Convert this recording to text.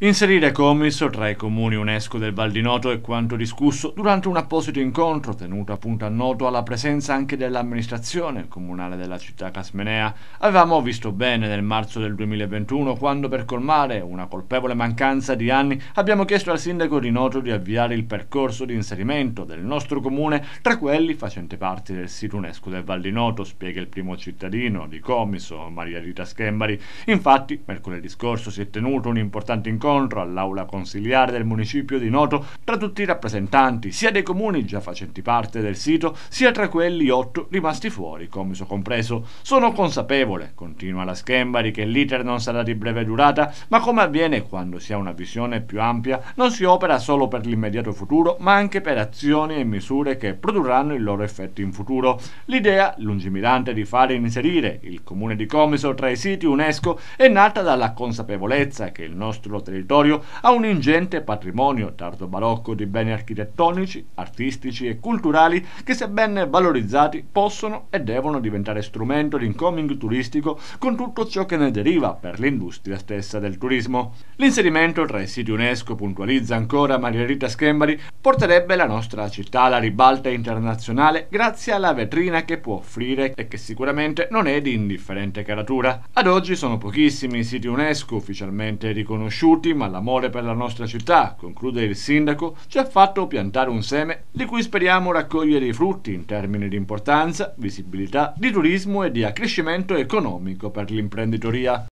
Inserire Comiso tra i comuni UNESCO del Val di Noto è quanto discusso durante un apposito incontro tenuto appunto a Noto alla presenza anche dell'amministrazione comunale della città casmenea. Avevamo visto bene nel marzo del 2021 quando per colmare una colpevole mancanza di anni abbiamo chiesto al sindaco di Noto di avviare il percorso di inserimento del nostro comune tra quelli facenti parte del sito UNESCO del Val di Noto, spiega il primo cittadino di Comiso, Maria Rita Schembari. Infatti mercoledì scorso si è tenuto un importante incontro incontro all'aula consiliare del municipio di Noto tra tutti i rappresentanti sia dei comuni già facenti parte del sito sia tra quelli otto rimasti fuori, Comiso compreso. Sono consapevole, continua la Schembari, che l'iter non sarà di breve durata, ma come avviene quando si ha una visione più ampia, non si opera solo per l'immediato futuro, ma anche per azioni e misure che produrranno il loro effetto in futuro. L'idea lungimirante di fare inserire il comune di Comiso tra i siti UNESCO è nata dalla consapevolezza che il nostro territorio territorio ha un ingente patrimonio tardo-barocco di beni architettonici, artistici e culturali che sebbene valorizzati possono e devono diventare strumento di incoming turistico con tutto ciò che ne deriva per l'industria stessa del turismo. L'inserimento tra i siti UNESCO, puntualizza ancora Margherita Schembari, porterebbe la nostra città alla ribalta internazionale grazie alla vetrina che può offrire e che sicuramente non è di indifferente caratura. Ad oggi sono pochissimi i siti UNESCO ufficialmente riconosciuti tutti, ma l'amore per la nostra città, conclude il sindaco, ci ha fatto piantare un seme di cui speriamo raccogliere i frutti in termini di importanza, visibilità, di turismo e di accrescimento economico per l'imprenditoria.